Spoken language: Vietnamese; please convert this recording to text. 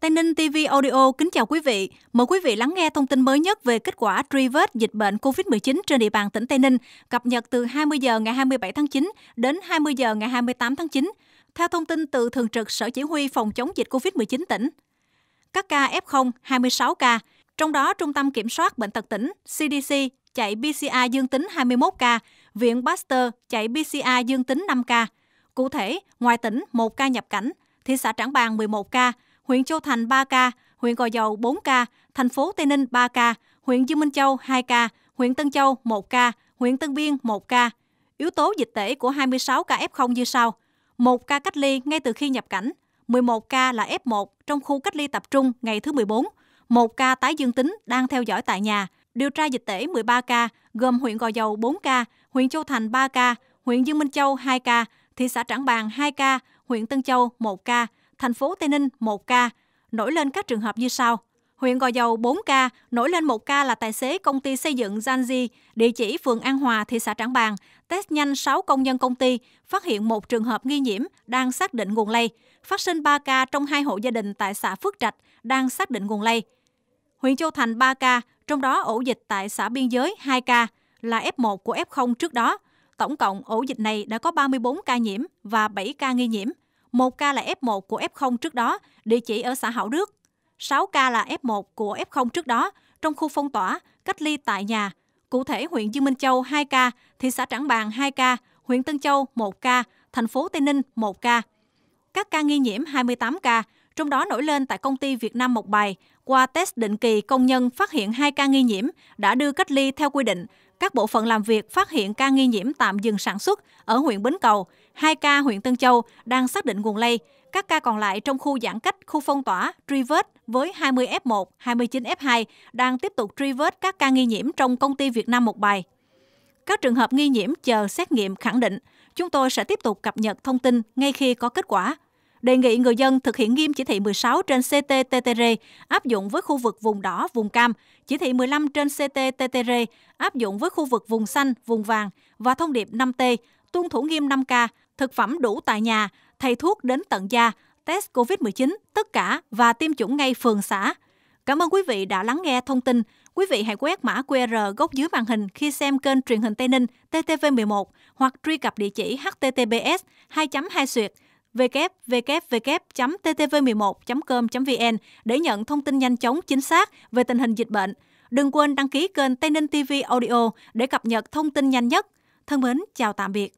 Tây Ninh TV Audio kính chào quý vị. Mời quý vị lắng nghe thông tin mới nhất về kết quả truy vết dịch bệnh COVID-19 trên địa bàn tỉnh Tây Ninh, cập nhật từ 20 giờ ngày 27 tháng 9 đến 20 giờ ngày 28 tháng 9. Theo thông tin từ Thường trực Sở Chỉ huy Phòng chống dịch COVID-19 tỉnh, các ca F0 26 ca, trong đó Trung tâm Kiểm soát Bệnh tật tỉnh CDC chạy PCR dương tính 21 ca, Viện Pasteur chạy PCR dương tính 5 ca. Cụ thể, ngoài tỉnh 1 ca nhập cảnh, thị xã Trảng Bàng 11 ca, huyện Châu Thành 3 ca, huyện Gò Dầu 4 ca, thành phố Tây Ninh 3 ca, huyện Dương Minh Châu 2 ca, huyện Tân Châu 1 ca, huyện Tân Biên 1 ca. Yếu tố dịch tễ của 26 ca F0 như sau. 1 ca cách ly ngay từ khi nhập cảnh, 11 ca là F1 trong khu cách ly tập trung ngày thứ 14, 1 ca tái dương tính đang theo dõi tại nhà, điều tra dịch tễ 13 ca, gồm huyện Gò Dầu 4 ca, huyện Châu Thành 3 ca, huyện Dương Minh Châu 2 ca, thị xã Trảng Bàng 2 ca, huyện Tân Châu 1 ca, thành phố Tây Ninh 1 ca, nổi lên các trường hợp như sau. Huyện Gò Dầu 4 ca, nổi lên 1 ca là tài xế công ty xây dựng Zanji, địa chỉ phường An Hòa, thị xã Trảng Bàng. Test nhanh 6 công nhân công ty, phát hiện một trường hợp nghi nhiễm, đang xác định nguồn lây. Phát sinh 3 ca trong hai hộ gia đình tại xã Phước Trạch, đang xác định nguồn lây. Huyện Châu Thành 3 ca, trong đó ổ dịch tại xã biên giới 2 ca, là F1 của F0 trước đó. Tổng cộng ổ dịch này đã có 34 ca nhiễm và 7 ca nghi nhiễm. 1 ca là F1 của F0 trước đó, địa chỉ ở xã Hảo Đức. 6 ca là F1 của F0 trước đó, trong khu phong tỏa, cách ly tại nhà. Cụ thể, huyện Dương Minh Châu 2 ca, thị xã Trảng Bàng 2 ca, huyện Tân Châu 1 ca, thành phố Tây Ninh 1 ca. Các ca nghi nhiễm 28 ca, trong đó nổi lên tại công ty Việt Nam Mộc Bài. Qua test định kỳ, công nhân phát hiện 2 ca nghi nhiễm đã đưa cách ly theo quy định. Các bộ phận làm việc phát hiện ca nghi nhiễm tạm dừng sản xuất ở huyện Bến Cầu, 2 ca huyện Tân Châu đang xác định nguồn lây. Các ca còn lại trong khu giãn cách, khu phong tỏa, truy vết với 20 F1, 29 F2 đang tiếp tục truy vết các ca nghi nhiễm trong công ty Việt Nam Mộc Bài. Các trường hợp nghi nhiễm chờ xét nghiệm khẳng định. Chúng tôi sẽ tiếp tục cập nhật thông tin ngay khi có kết quả đề nghị người dân thực hiện nghiêm chỉ thị 16 trên CTTTR áp dụng với khu vực vùng đỏ, vùng cam, chỉ thị 15 trên CTTTR áp dụng với khu vực vùng xanh, vùng vàng và thông điệp 5T, tuân thủ nghiêm 5K, thực phẩm đủ tại nhà, thầy thuốc đến tận gia, test COVID-19, tất cả và tiêm chủng ngay phường xã. Cảm ơn quý vị đã lắng nghe thông tin. Quý vị hãy quét mã QR góc dưới màn hình khi xem kênh truyền hình Tây Ninh TTV11 hoặc truy cập địa chỉ https 2 2 suyệt www.ttv11.com.vn để nhận thông tin nhanh chóng chính xác về tình hình dịch bệnh. Đừng quên đăng ký kênh Tây Ninh TV Audio để cập nhật thông tin nhanh nhất. Thân mến, chào tạm biệt.